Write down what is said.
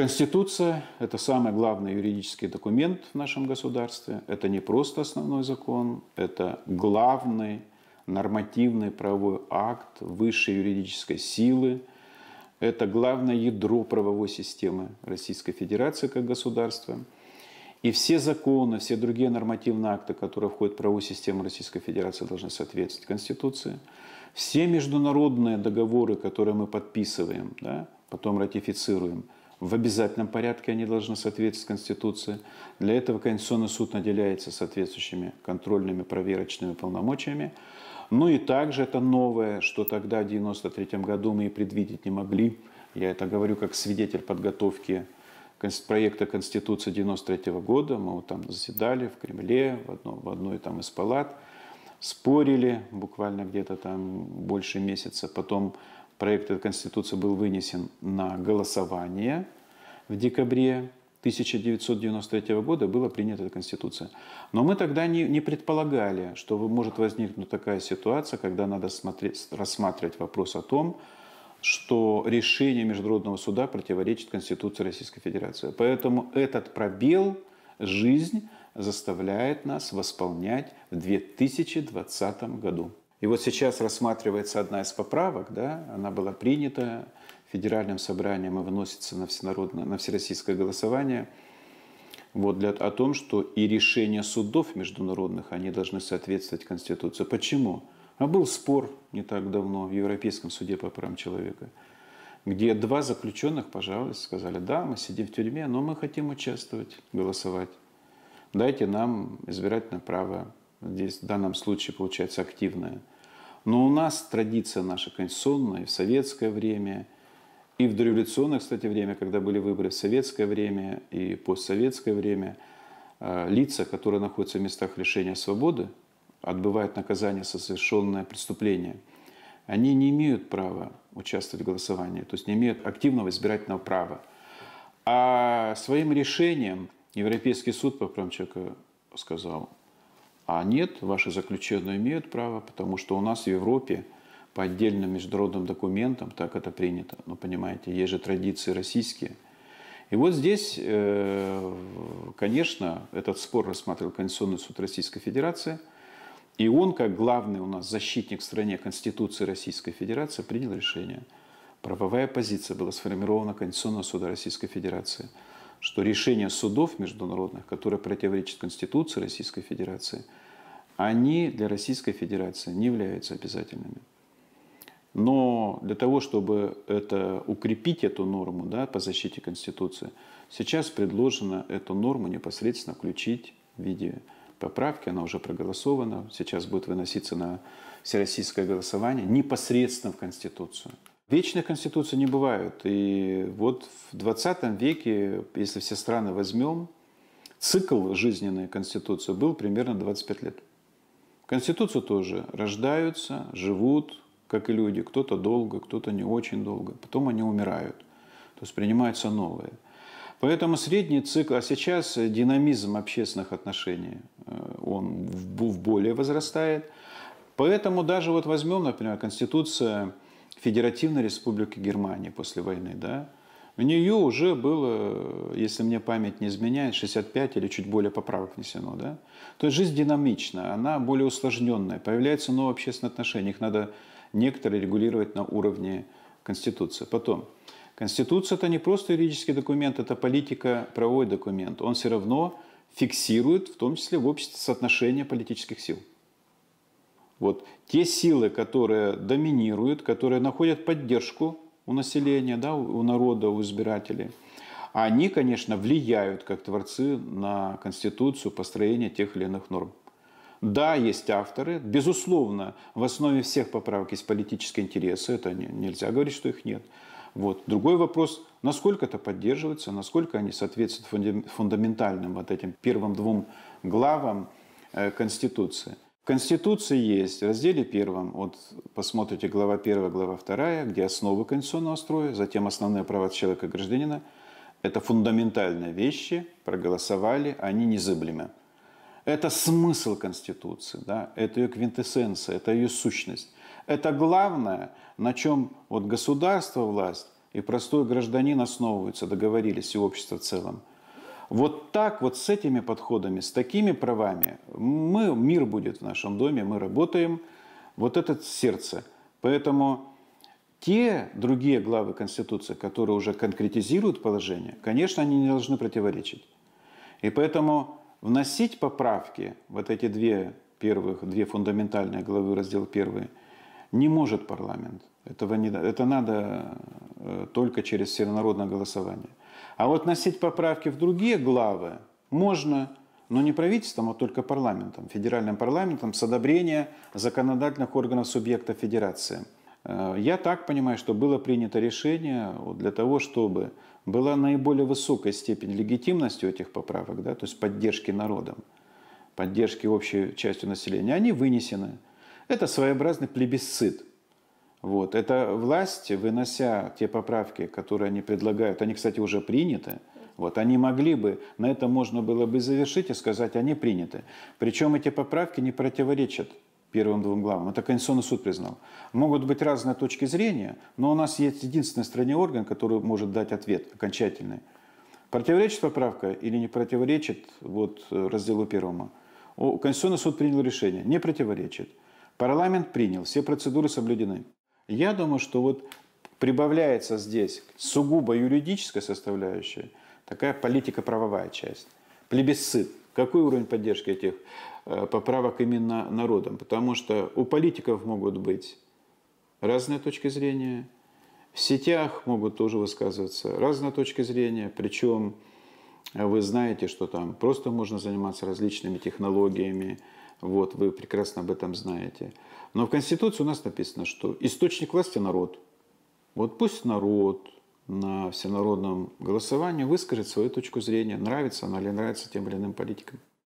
Конституция – это самый главный юридический документ в нашем государстве. Это не просто основной закон, это главный нормативный правовой акт высшей юридической силы. Это главное ядро правовой системы Российской Федерации как государства. И все законы, все другие нормативные акты, которые входят в правовую систему Российской Федерации, должны соответствовать Конституции. Все международные договоры, которые мы подписываем, да, потом ратифицируем – в обязательном порядке они должны соответствовать Конституции. Для этого Конституционный суд наделяется соответствующими контрольными проверочными полномочиями. Ну и также это новое, что тогда в 1993 году мы и предвидеть не могли. Я это говорю как свидетель подготовки проекта Конституции 1993 года. Мы вот там заседали в Кремле, в, одно, в одной там из палат, спорили буквально где-то там больше месяца. Потом проект этой Конституции был вынесен на голосование в декабре 1993 года была принята эта Конституция. Но мы тогда не, не предполагали, что может возникнуть такая ситуация, когда надо смотреть, рассматривать вопрос о том, что решение Международного суда противоречит Конституции Российской Федерации. Поэтому этот пробел жизнь заставляет нас восполнять в 2020 году. И вот сейчас рассматривается одна из поправок, да, она была принята федеральным собранием и выносится на, всенародное, на всероссийское голосование вот, для, о том, что и решения судов международных, они должны соответствовать Конституции. Почему? А был спор не так давно в Европейском суде по правам человека, где два заключенных пожаловались, сказали, да, мы сидим в тюрьме, но мы хотим участвовать, голосовать. Дайте нам избирательное право здесь в данном случае получается активное, Но у нас традиция наша конституционная, в советское время, и в дореволюционное, кстати, время, когда были выборы в советское время и постсоветское время, э, лица, которые находятся в местах лишения свободы, отбывают наказание за совершенное преступление, они не имеют права участвовать в голосовании, то есть не имеют активного избирательного права. А своим решением Европейский суд по правам человека сказал, а нет, ваши заключенные имеют право, потому что у нас в Европе по отдельным международным документам так это принято. Ну, понимаете, есть же традиции российские. И вот здесь, э, конечно, этот спор рассматривал Конституционный суд Российской Федерации. И он, как главный у нас защитник в стране Конституции Российской Федерации, принял решение. Правовая позиция была сформирована Конституционного суда Российской Федерации – что решение судов международных, которые противоречат Конституции Российской Федерации – они для Российской Федерации не являются обязательными. Но для того, чтобы это, укрепить эту норму да, по защите Конституции, сейчас предложено эту норму непосредственно включить в виде поправки, она уже проголосована, сейчас будет выноситься на всероссийское голосование непосредственно в Конституцию. Вечных конституций не бывают. И вот в 20 веке, если все страны возьмем, цикл жизненной конституции был примерно 25 лет. Конституцию тоже рождаются, живут, как и люди. Кто-то долго, кто-то не очень долго. Потом они умирают. То есть принимаются новые. Поэтому средний цикл, а сейчас динамизм общественных отношений, э, он в более возрастает. Поэтому даже вот возьмем, например, Конституция Федеративной Республики Германии после войны, да, у нее уже было, если мне память не изменяет, 65 или чуть более поправок внесено. Да? То есть жизнь динамична, она более усложненная. Появляются новые общественные отношения. Их надо некоторые регулировать на уровне Конституции. Потом, Конституция – это не просто юридический документ, это политика, правовой документ. Он все равно фиксирует, в том числе в обществе, соотношение политических сил. Вот те силы, которые доминируют, которые находят поддержку у населения, да, у народа, у избирателей. они, конечно, влияют как творцы на конституцию, построение тех или иных норм. Да, есть авторы. Безусловно, в основе всех поправок есть политические интересы. Это не, нельзя говорить, что их нет. Вот. Другой вопрос, насколько это поддерживается, насколько они соответствуют фундаментальным вот этим первым двум главам э, Конституции. В Конституции есть в разделе первом, вот посмотрите глава 1, глава 2, где основы конституционного строя, затем основные права человека и гражданина. Это фундаментальные вещи, проголосовали, они незыблемы. Это смысл Конституции, да? это ее квинтэссенция, это ее сущность. Это главное, на чем вот государство, власть и простой гражданин основываются, договорились, и общество в целом. Вот так, вот с этими подходами, с такими правами, мы, мир будет в нашем доме, мы работаем. Вот это сердце. Поэтому те другие главы Конституции, которые уже конкретизируют положение, конечно, они не должны противоречить. И поэтому вносить поправки, вот эти две первых, две фундаментальные главы, раздел первый, не может парламент. Этого не, это надо э, только через всенародное голосование. А вот носить поправки в другие главы можно, но не правительством, а только парламентом, федеральным парламентом с одобрения законодательных органов субъекта федерации. Э, я так понимаю, что было принято решение для того, чтобы была наиболее высокая степень легитимности этих поправок, да, то есть поддержки народом, поддержки общей частью населения. Они вынесены. Это своеобразный плебисцит – вот. Это власть, вынося те поправки, которые они предлагают, они, кстати, уже приняты, вот, они могли бы, на это можно было бы завершить и сказать, они приняты. Причем эти поправки не противоречат первым двум главам. Это Конституционный суд признал. Могут быть разные точки зрения, но у нас есть единственный в стране орган, который может дать ответ окончательный. Противоречит поправка или не противоречит вот, разделу первому? Конституционный суд принял решение, не противоречит. Парламент принял, все процедуры соблюдены. Я думаю, что вот прибавляется здесь сугубо юридическая составляющая, такая политико-правовая часть, плебисцит. Какой уровень поддержки этих э, поправок именно народом? Потому что у политиков могут быть разные точки зрения, в сетях могут тоже высказываться разные точки зрения, причем э, вы знаете, что там просто можно заниматься различными технологиями, вот, вы прекрасно об этом знаете. Но в Конституции у нас написано, что источник власти – народ. Вот пусть народ на всенародном голосовании выскажет свою точку зрения, нравится она или нравится тем или иным политикам.